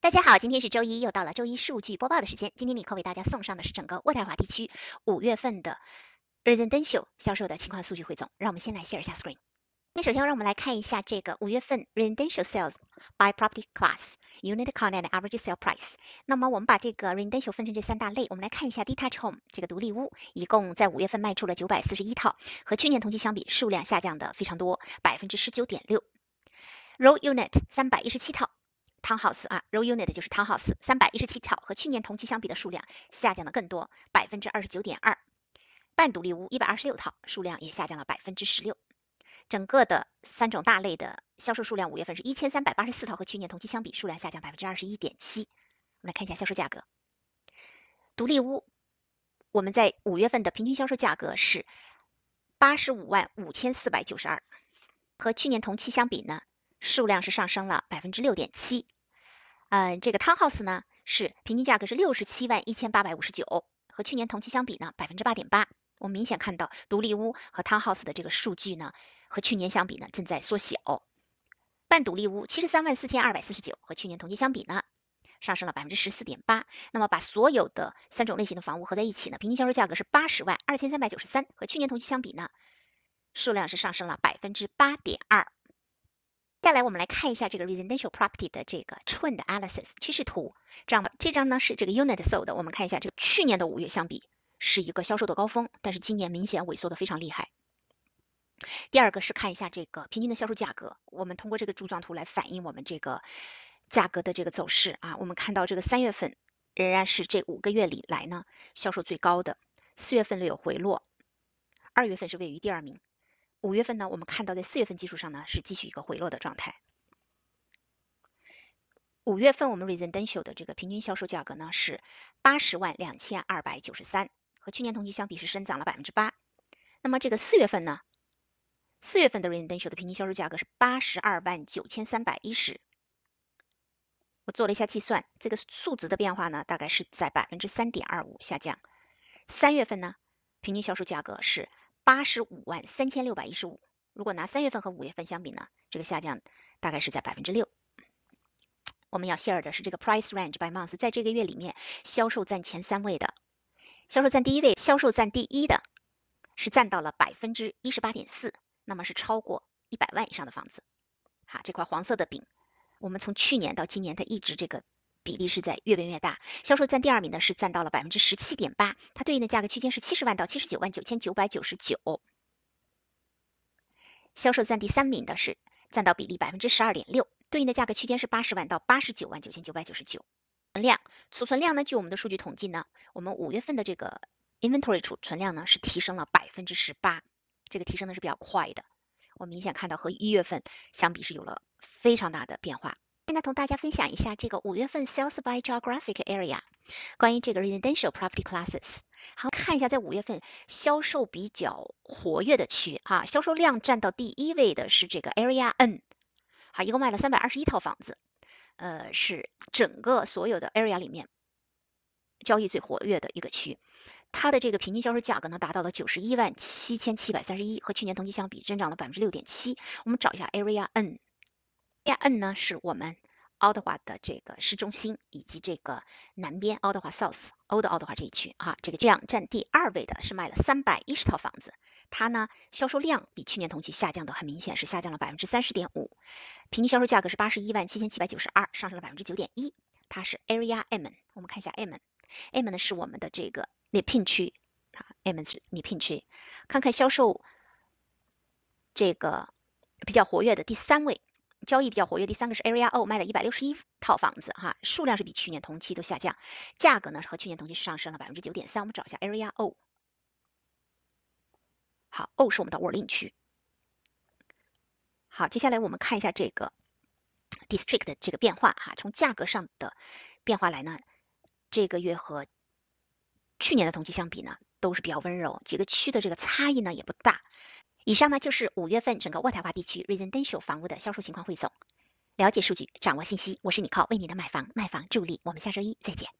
大家好，今天是周一，又到了周一数据播报的时间。今天米克为大家送上的是整个渥太华地区五月份的 residential 销售的情况数据汇总。让我们先来 share 一下 screen。那首先让我们来看一下这个五月份 residential sales by property class unit count and average sale price。那么我们把这个 residential 分成这三大类，我们来看一下 detached home 这个独立屋，一共在五月份卖出了九百四十一套，和去年同期相比，数量下降的非常多，百分之十九点六。Row unit 三百一十七套。Townhouse 啊，Row unit 就是 Townhouse，三百一十七套，和去年同期相比的数量下降的更多，百分之二十九点二。半独立屋一百二十六套，数量也下降了百分之十六。整个的三种大类的销售数量，五月份是一千三百八十四套，和去年同期相比，数量下降百分之二十一点七。我们来看一下销售价格。独立屋，我们在五月份的平均销售价格是八十五万五千四百九十二，和去年同期相比呢，数量是上升了百分之六点七。嗯，这个 Townhouse 呢是平均价格是六十七万一千八百五十九，和去年同期相比呢百分之八点八。我们明显看到独立屋和 Townhouse 的这个数据呢和去年相比呢正在缩小。半独立屋七十三万四千二百四十九，和去年同期相比呢上升了百分之十四点八。那么把所有的三种类型的房屋合在一起呢，平均销售价格是八十万二千三百九十三，和去年同期相比呢数量是上升了百分之八点二。接下来我们来看一下这个 residential property 的这个 trend analysis，趋势图，这吧，这张呢是这个 unit sold，我们看一下这个去年的五月相比是一个销售的高峰，但是今年明显萎缩的非常厉害。第二个是看一下这个平均的销售价格，我们通过这个柱状图来反映我们这个价格的这个走势啊，我们看到这个三月份仍然是这五个月里来呢销售最高的，四月份略有回落，二月份是位于第二名。五月份呢，我们看到在四月份基础上呢是继续一个回落的状态。五月份我们 residential 的这个平均销售价格呢是八十万两千二百九十三，和去年同期相比是增长了百分之八。那么这个四月份呢，四月份的 residential 的平均销售价格是八十二万九千三百一十。我做了一下计算，这个数值的变化呢大概是在百分之三点二五下降。三月份呢，平均销售价格是。八十五万三千六百一十五。如果拿三月份和五月份相比呢，这个下降大概是在百分之六。我们要 share 的是这个 price range by month，在这个月里面销售占前三位的，销售占第一位，销售占第一的，是占到了百分之一十八点四，那么是超过一百万以上的房子。哈，这块黄色的饼，我们从去年到今年，它一直这个。比例是在越变越大，销售占第二名的是占到了百分之十七点八，它对应的价格区间是七十万到七十九万九千九百九十九。销售占第三名的是占到比例百分之十二点六，对应的价格区间是八十万到八十九万九千九百九十九。量，储存量呢？据我们的数据统计呢，我们五月份的这个 inventory 储存量呢是提升了百分之十八，这个提升呢是比较快的，我们明显看到和一月份相比是有了非常大的变化。现在同大家分享一下这个五月份 sales by geographic area 关于这个 residential property classes，好看一下在五月份销售比较活跃的区啊，销售量占到第一位的是这个 area N，好，一共卖了三百二十一套房子，呃，是整个所有的 area 里面交易最活跃的一个区，它的这个平均销售价格呢达到了九十一万七千七百三十一，和去年同期相比增长了百分之六点七，我们找一下 area N。加 N 呢，是我们奥德华的这个市中心以及这个南边奥德华 South、Old 奥德华这一区啊，这个这样占第二位的是卖了三百一十套房子，它呢销售量比去年同期下降的很明显，是下降了百分之三十点五，平均销售价格是八十一万七千七百九十二，上升了百分之九点一。它是 Area M，我们看一下 M，M 呢是我们的这个里聘区啊，M 是里聘区，看看销售这个比较活跃的第三位。交易比较活跃。第三个是 Area O，卖了一百六十一套房子，哈，数量是比去年同期都下降，价格呢是和去年同期是上升了百分之九点三。我们找一下 Area O，好，O 是我们的 Worling 区，好，接下来我们看一下这个 District 的这个变化，哈，从价格上的变化来呢，这个月和去年的同期相比呢，都是比较温柔，几个区的这个差异呢也不大。以上呢就是五月份整个渥太华地区 residential 房屋的销售情况汇总。了解数据，掌握信息，我是你靠，为你的买房卖房助力。我们下周一再见。